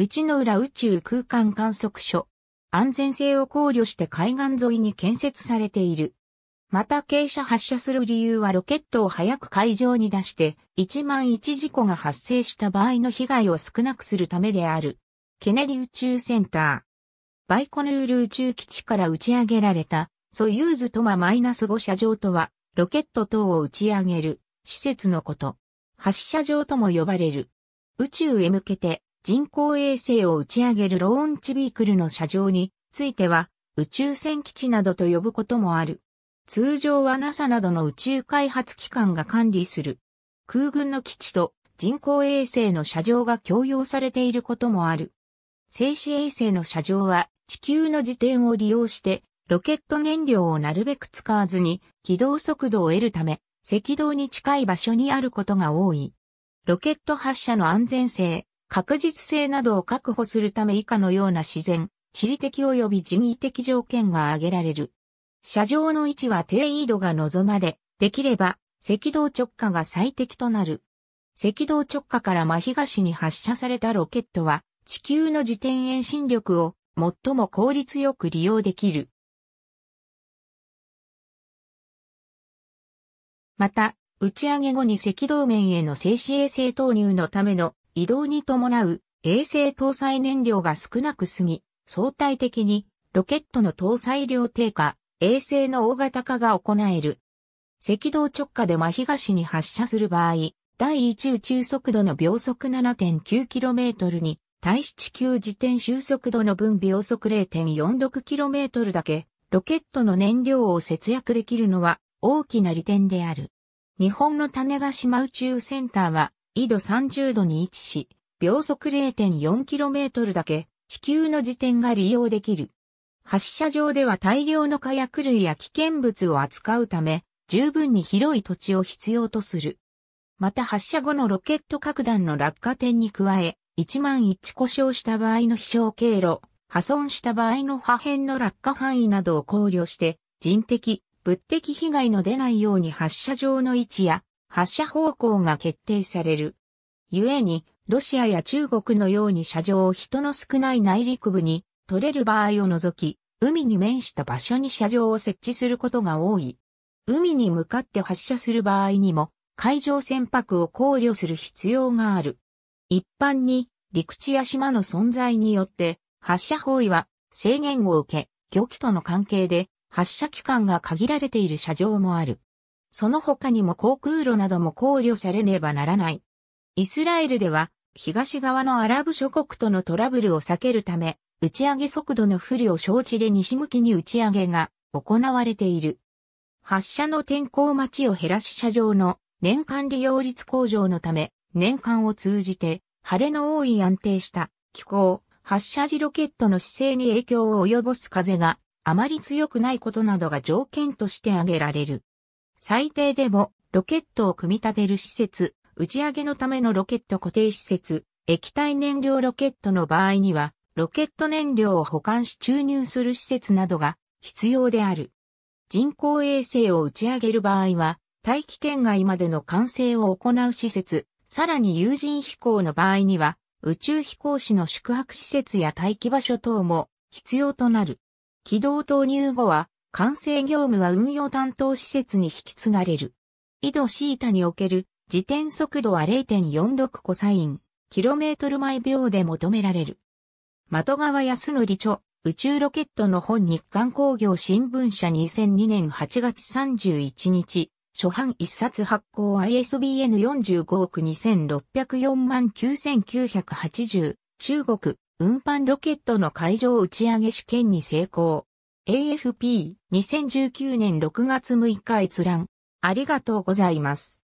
内の浦宇宙空間観測所。安全性を考慮して海岸沿いに建設されている。また傾斜発射する理由はロケットを早く海上に出して1万1事故が発生した場合の被害を少なくするためである。ケネディ宇宙センター。バイコヌール宇宙基地から打ち上げられたソユーズトママイナス -5 射場とはロケット等を打ち上げる施設のこと。発射場とも呼ばれる。宇宙へ向けて人工衛星を打ち上げるローンチビークルの射場については宇宙船基地などと呼ぶこともある。通常は NASA などの宇宙開発機関が管理する。空軍の基地と人工衛星の射場が共用されていることもある。静止衛星の射場は地球の自転を利用してロケット燃料をなるべく使わずに軌道速度を得るため赤道に近い場所にあることが多い。ロケット発射の安全性、確実性などを確保するため以下のような自然、地理的及び人為的条件が挙げられる。車上の位置は低緯度が望まれ、できれば赤道直下が最適となる。赤道直下から真東に発射されたロケットは、地球の自転遠心力を最も効率よく利用できる。また、打ち上げ後に赤道面への静止衛星投入のための移動に伴う衛星搭載燃料が少なく済み、相対的にロケットの搭載量低下、衛星の大型化が行える。赤道直下で真東に発射する場合、第1宇宙速度の秒速 7.9km に対し地球自転周速度の分秒速 0.46km だけ、ロケットの燃料を節約できるのは大きな利点である。日本の種子島宇宙センターは緯度30度に位置し、秒速 0.4km だけ地球の自転が利用できる。発射場では大量の火薬類や危険物を扱うため、十分に広い土地を必要とする。また発射後のロケット核弾の落下点に加え、1万1故障した場合の飛翔経路、破損した場合の破片の落下範囲などを考慮して、人的、物的被害の出ないように発射場の位置や発射方向が決定される。故に、ロシアや中国のように射場を人の少ない内陸部に取れる場合を除き、海に面した場所に射場を設置することが多い。海に向かって発射する場合にも、海上船舶を考慮する必要がある。一般に、陸地や島の存在によって、発射方位は制限を受け、漁期との関係で、発射期間が限られている射場もある。その他にも航空路なども考慮されねばならない。イスラエルでは、東側のアラブ諸国とのトラブルを避けるため、打ち上げ速度の不利を承知で西向きに打ち上げが行われている。発射の天候待ちを減らし車上の年間利用率向上のため、年間を通じて晴れの多い安定した気候、発射時ロケットの姿勢に影響を及ぼす風があまり強くないことなどが条件として挙げられる。最低でもロケットを組み立てる施設、打ち上げのためのロケット固定施設、液体燃料ロケットの場合には、ロケット燃料を保管し注入する施設などが必要である。人工衛星を打ち上げる場合は、大気圏外までの完成を行う施設、さらに有人飛行の場合には、宇宙飛行士の宿泊施設や待機場所等も必要となる。軌道投入後は完成業務は運用担当施設に引き継がれる。緯度シータにおける自転速度は0.46コサイン、キロメートル毎秒で求められる。的川康則著、宇宙ロケットの本日刊工業新聞社2002年8月31日、初版一冊発行 ISBN 45億2604万9980、中国、運搬ロケットの海上打ち上げ試験に成功。AFP2019 年6月6日閲覧。ありがとうございます。